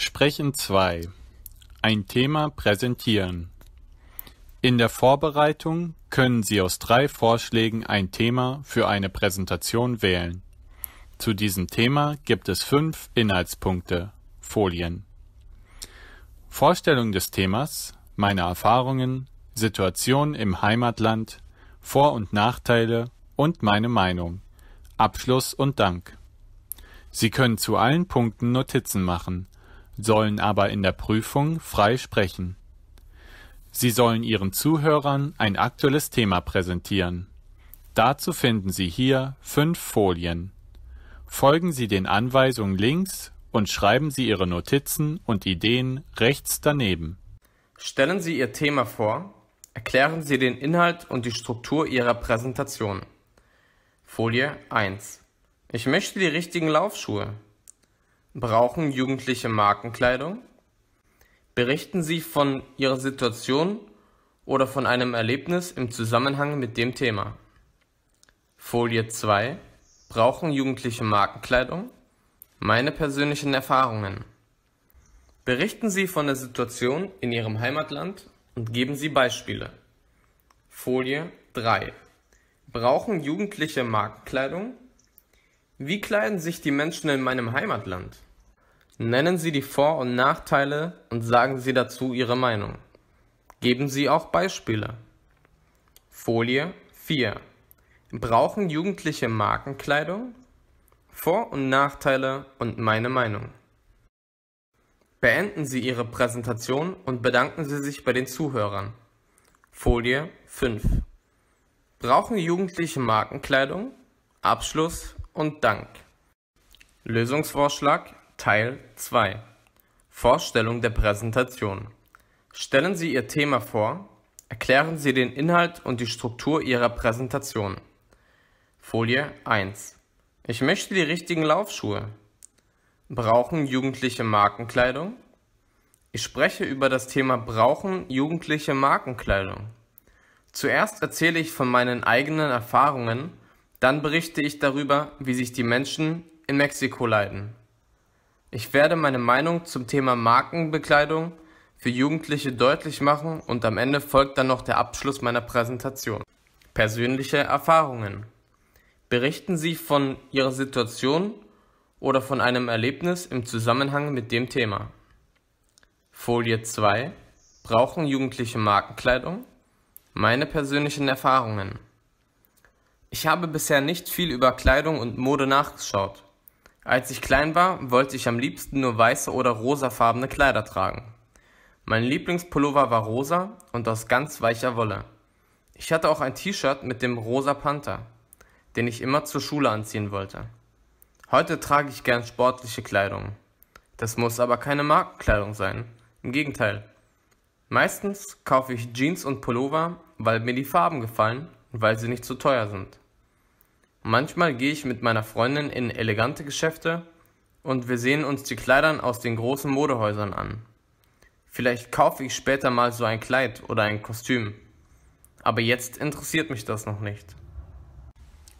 Sprechen 2. Ein Thema präsentieren. In der Vorbereitung können Sie aus drei Vorschlägen ein Thema für eine Präsentation wählen. Zu diesem Thema gibt es fünf Inhaltspunkte, Folien. Vorstellung des Themas, meine Erfahrungen, Situation im Heimatland, Vor- und Nachteile und meine Meinung, Abschluss und Dank. Sie können zu allen Punkten Notizen machen – sollen aber in der Prüfung frei sprechen. Sie sollen ihren Zuhörern ein aktuelles Thema präsentieren. Dazu finden Sie hier fünf Folien. Folgen Sie den Anweisungen links und schreiben Sie Ihre Notizen und Ideen rechts daneben. Stellen Sie Ihr Thema vor, erklären Sie den Inhalt und die Struktur Ihrer Präsentation. Folie 1. Ich möchte die richtigen Laufschuhe. Brauchen Jugendliche Markenkleidung? Berichten Sie von Ihrer Situation oder von einem Erlebnis im Zusammenhang mit dem Thema. Folie 2. Brauchen Jugendliche Markenkleidung? Meine persönlichen Erfahrungen. Berichten Sie von der Situation in Ihrem Heimatland und geben Sie Beispiele. Folie 3. Brauchen Jugendliche Markenkleidung? Wie kleiden sich die Menschen in meinem Heimatland? Nennen Sie die Vor- und Nachteile und sagen Sie dazu Ihre Meinung. Geben Sie auch Beispiele. Folie 4. Brauchen Jugendliche Markenkleidung? Vor- und Nachteile und meine Meinung. Beenden Sie Ihre Präsentation und bedanken Sie sich bei den Zuhörern. Folie 5. Brauchen Jugendliche Markenkleidung? Abschluss und Dank. Lösungsvorschlag Teil 2 Vorstellung der Präsentation. Stellen Sie Ihr Thema vor, erklären Sie den Inhalt und die Struktur Ihrer Präsentation. Folie 1. Ich möchte die richtigen Laufschuhe. Brauchen Jugendliche Markenkleidung? Ich spreche über das Thema Brauchen Jugendliche Markenkleidung. Zuerst erzähle ich von meinen eigenen Erfahrungen, dann berichte ich darüber, wie sich die Menschen in Mexiko leiden. Ich werde meine Meinung zum Thema Markenbekleidung für Jugendliche deutlich machen und am Ende folgt dann noch der Abschluss meiner Präsentation. Persönliche Erfahrungen. Berichten Sie von Ihrer Situation oder von einem Erlebnis im Zusammenhang mit dem Thema. Folie 2. Brauchen Jugendliche Markenkleidung? Meine persönlichen Erfahrungen. Ich habe bisher nicht viel über Kleidung und Mode nachgeschaut. Als ich klein war, wollte ich am liebsten nur weiße oder rosafarbene Kleider tragen. Mein Lieblingspullover war rosa und aus ganz weicher Wolle. Ich hatte auch ein T-Shirt mit dem rosa Panther, den ich immer zur Schule anziehen wollte. Heute trage ich gern sportliche Kleidung. Das muss aber keine Markenkleidung sein. Im Gegenteil. Meistens kaufe ich Jeans und Pullover, weil mir die Farben gefallen und weil sie nicht zu teuer sind. Manchmal gehe ich mit meiner Freundin in elegante Geschäfte und wir sehen uns die Kleidern aus den großen Modehäusern an. Vielleicht kaufe ich später mal so ein Kleid oder ein Kostüm. Aber jetzt interessiert mich das noch nicht.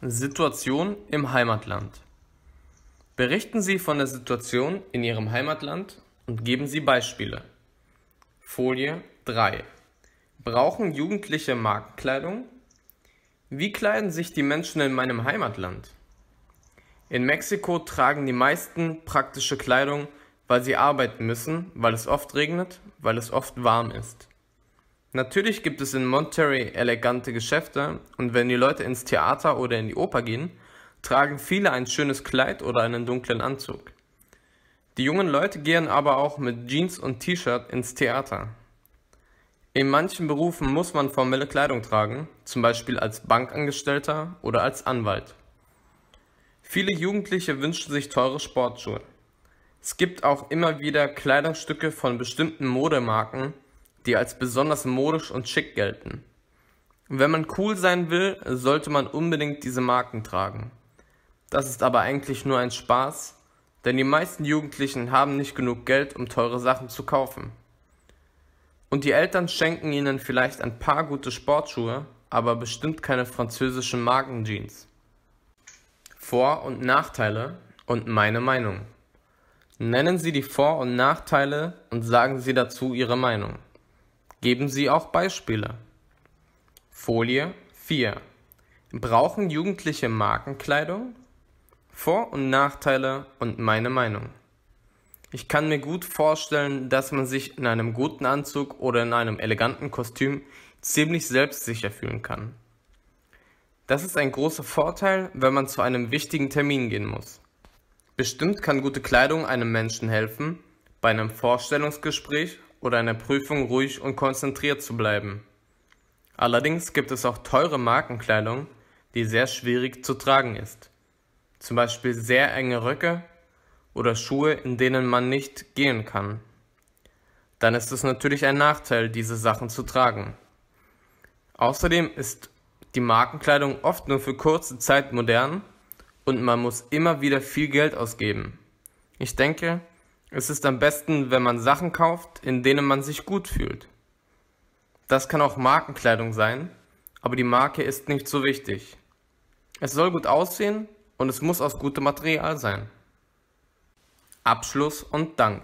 Situation im Heimatland. Berichten Sie von der Situation in Ihrem Heimatland und geben Sie Beispiele. Folie 3. Brauchen Jugendliche Marktkleidung? Wie kleiden sich die Menschen in meinem Heimatland? In Mexiko tragen die meisten praktische Kleidung, weil sie arbeiten müssen, weil es oft regnet, weil es oft warm ist. Natürlich gibt es in Monterrey elegante Geschäfte und wenn die Leute ins Theater oder in die Oper gehen, tragen viele ein schönes Kleid oder einen dunklen Anzug. Die jungen Leute gehen aber auch mit Jeans und T-Shirt ins Theater. In manchen Berufen muss man formelle Kleidung tragen, zum Beispiel als Bankangestellter oder als Anwalt. Viele Jugendliche wünschen sich teure Sportschuhe. Es gibt auch immer wieder Kleidungsstücke von bestimmten Modemarken, die als besonders modisch und schick gelten. Wenn man cool sein will, sollte man unbedingt diese Marken tragen. Das ist aber eigentlich nur ein Spaß, denn die meisten Jugendlichen haben nicht genug Geld, um teure Sachen zu kaufen. Und die Eltern schenken ihnen vielleicht ein paar gute Sportschuhe, aber bestimmt keine französischen Markenjeans. Vor- und Nachteile und meine Meinung. Nennen Sie die Vor- und Nachteile und sagen Sie dazu Ihre Meinung. Geben Sie auch Beispiele. Folie 4. Brauchen Jugendliche Markenkleidung? Vor- und Nachteile und meine Meinung. Ich kann mir gut vorstellen, dass man sich in einem guten Anzug oder in einem eleganten Kostüm ziemlich selbstsicher fühlen kann. Das ist ein großer Vorteil, wenn man zu einem wichtigen Termin gehen muss. Bestimmt kann gute Kleidung einem Menschen helfen, bei einem Vorstellungsgespräch oder einer Prüfung ruhig und konzentriert zu bleiben. Allerdings gibt es auch teure Markenkleidung, die sehr schwierig zu tragen ist. Zum Beispiel sehr enge Röcke oder Schuhe, in denen man nicht gehen kann. Dann ist es natürlich ein Nachteil, diese Sachen zu tragen. Außerdem ist die Markenkleidung oft nur für kurze Zeit modern und man muss immer wieder viel Geld ausgeben. Ich denke, es ist am besten, wenn man Sachen kauft, in denen man sich gut fühlt. Das kann auch Markenkleidung sein, aber die Marke ist nicht so wichtig. Es soll gut aussehen und es muss aus gutem Material sein. Abschluss und Dank.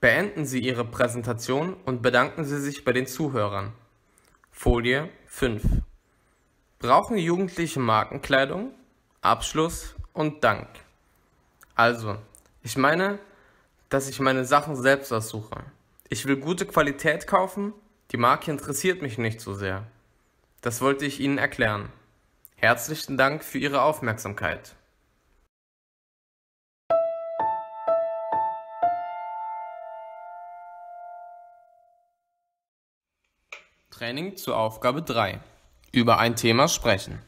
Beenden Sie Ihre Präsentation und bedanken Sie sich bei den Zuhörern. Folie 5. Brauchen Jugendliche Markenkleidung? Abschluss und Dank. Also, ich meine, dass ich meine Sachen selbst aussuche. Ich will gute Qualität kaufen, die Marke interessiert mich nicht so sehr. Das wollte ich Ihnen erklären. Herzlichen Dank für Ihre Aufmerksamkeit. Training zur Aufgabe 3. Über ein Thema sprechen.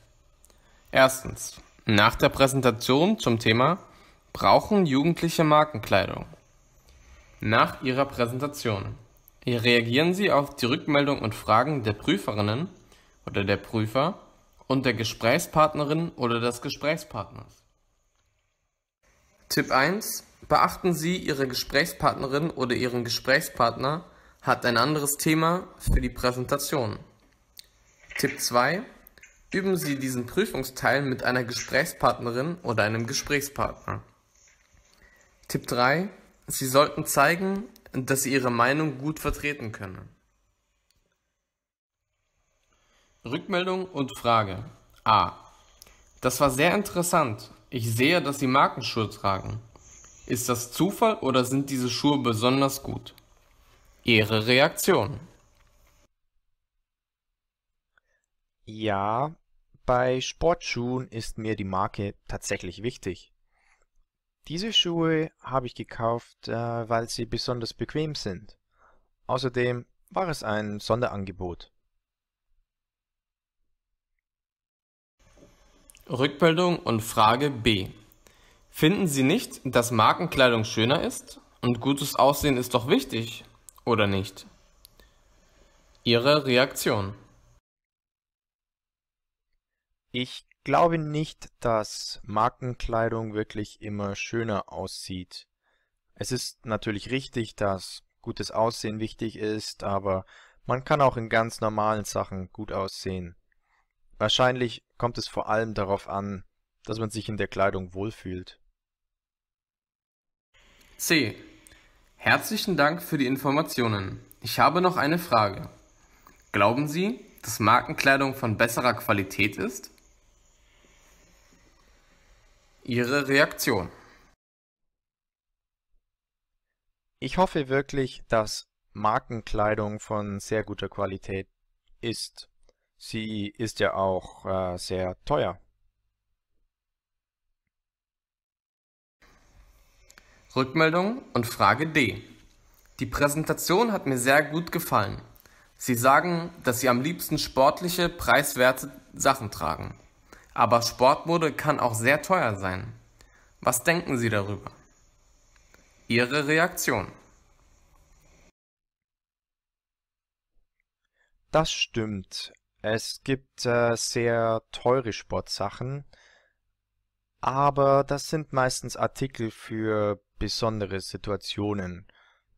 Erstens. Nach der Präsentation zum Thema Brauchen Jugendliche Markenkleidung? Nach Ihrer Präsentation. Reagieren Sie auf die Rückmeldung und Fragen der Prüferinnen oder der Prüfer und der Gesprächspartnerin oder des Gesprächspartners. Tipp 1. Beachten Sie Ihre Gesprächspartnerin oder Ihren Gesprächspartner hat ein anderes Thema für die Präsentation. Tipp 2. Üben Sie diesen Prüfungsteil mit einer Gesprächspartnerin oder einem Gesprächspartner. Tipp 3. Sie sollten zeigen, dass Sie Ihre Meinung gut vertreten können. Rückmeldung und Frage. A. Das war sehr interessant. Ich sehe, dass Sie Markenschuhe tragen. Ist das Zufall oder sind diese Schuhe besonders gut? Ihre Reaktion? Ja, bei Sportschuhen ist mir die Marke tatsächlich wichtig. Diese Schuhe habe ich gekauft, äh, weil sie besonders bequem sind. Außerdem war es ein Sonderangebot. Rückmeldung und Frage B. Finden Sie nicht, dass Markenkleidung schöner ist? Und gutes Aussehen ist doch wichtig oder nicht? Ihre Reaktion. Ich glaube nicht, dass Markenkleidung wirklich immer schöner aussieht. Es ist natürlich richtig, dass gutes Aussehen wichtig ist, aber man kann auch in ganz normalen Sachen gut aussehen. Wahrscheinlich kommt es vor allem darauf an, dass man sich in der Kleidung wohlfühlt. C. Herzlichen Dank für die Informationen. Ich habe noch eine Frage. Glauben Sie, dass Markenkleidung von besserer Qualität ist? Ihre Reaktion. Ich hoffe wirklich, dass Markenkleidung von sehr guter Qualität ist. Sie ist ja auch äh, sehr teuer. Rückmeldung und Frage D. Die Präsentation hat mir sehr gut gefallen. Sie sagen, dass Sie am liebsten sportliche, preiswerte Sachen tragen. Aber Sportmode kann auch sehr teuer sein. Was denken Sie darüber? Ihre Reaktion. Das stimmt. Es gibt äh, sehr teure Sportsachen, aber das sind meistens Artikel für besondere Situationen,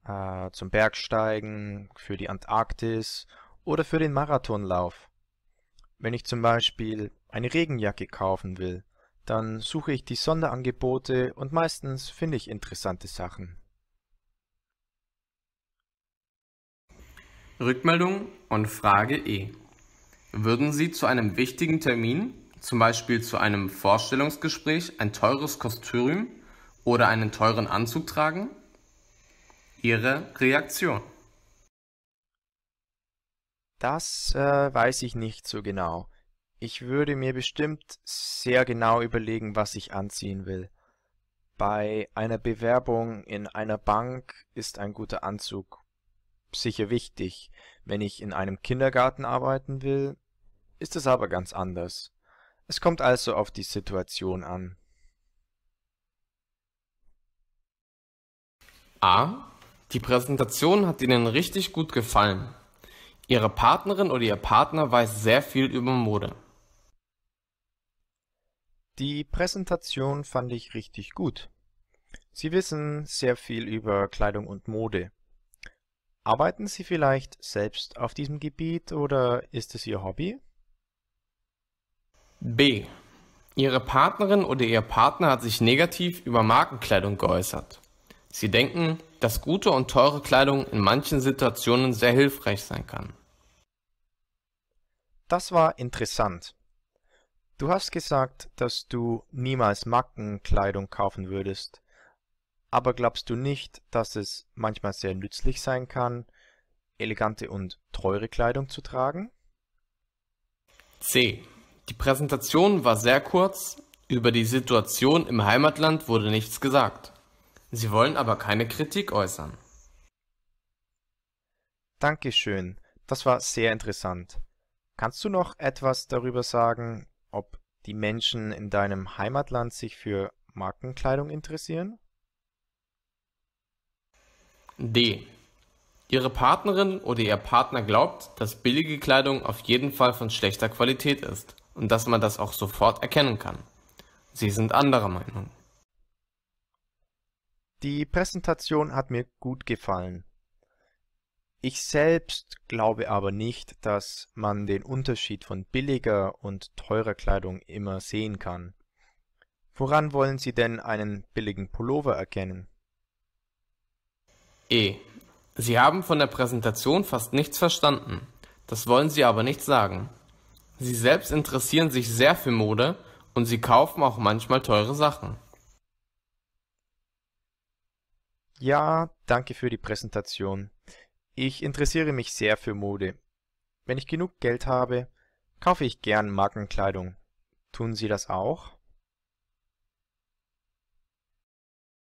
äh, zum Bergsteigen, für die Antarktis oder für den Marathonlauf. Wenn ich zum Beispiel eine Regenjacke kaufen will, dann suche ich die Sonderangebote und meistens finde ich interessante Sachen. Rückmeldung und Frage E. Würden Sie zu einem wichtigen Termin zum Beispiel zu einem Vorstellungsgespräch ein teures Kostüm oder einen teuren Anzug tragen? Ihre Reaktion. Das äh, weiß ich nicht so genau. Ich würde mir bestimmt sehr genau überlegen, was ich anziehen will. Bei einer Bewerbung in einer Bank ist ein guter Anzug sicher wichtig. Wenn ich in einem Kindergarten arbeiten will, ist es aber ganz anders. Es kommt also auf die Situation an. A. Die Präsentation hat Ihnen richtig gut gefallen. Ihre Partnerin oder Ihr Partner weiß sehr viel über Mode. Die Präsentation fand ich richtig gut. Sie wissen sehr viel über Kleidung und Mode. Arbeiten Sie vielleicht selbst auf diesem Gebiet oder ist es Ihr Hobby? B. Ihre Partnerin oder Ihr Partner hat sich negativ über Markenkleidung geäußert. Sie denken, dass gute und teure Kleidung in manchen Situationen sehr hilfreich sein kann. Das war interessant. Du hast gesagt, dass du niemals Markenkleidung kaufen würdest, aber glaubst du nicht, dass es manchmal sehr nützlich sein kann, elegante und teure Kleidung zu tragen? C. Die Präsentation war sehr kurz, über die Situation im Heimatland wurde nichts gesagt. Sie wollen aber keine Kritik äußern. Dankeschön, das war sehr interessant. Kannst du noch etwas darüber sagen, ob die Menschen in deinem Heimatland sich für Markenkleidung interessieren? D. Ihre Partnerin oder Ihr Partner glaubt, dass billige Kleidung auf jeden Fall von schlechter Qualität ist und dass man das auch sofort erkennen kann. Sie sind anderer Meinung. Die Präsentation hat mir gut gefallen. Ich selbst glaube aber nicht, dass man den Unterschied von billiger und teurer Kleidung immer sehen kann. Woran wollen Sie denn einen billigen Pullover erkennen? E. Sie haben von der Präsentation fast nichts verstanden. Das wollen Sie aber nicht sagen. Sie selbst interessieren sich sehr für Mode und sie kaufen auch manchmal teure Sachen. Ja, danke für die Präsentation. Ich interessiere mich sehr für Mode. Wenn ich genug Geld habe, kaufe ich gern Markenkleidung. Tun Sie das auch?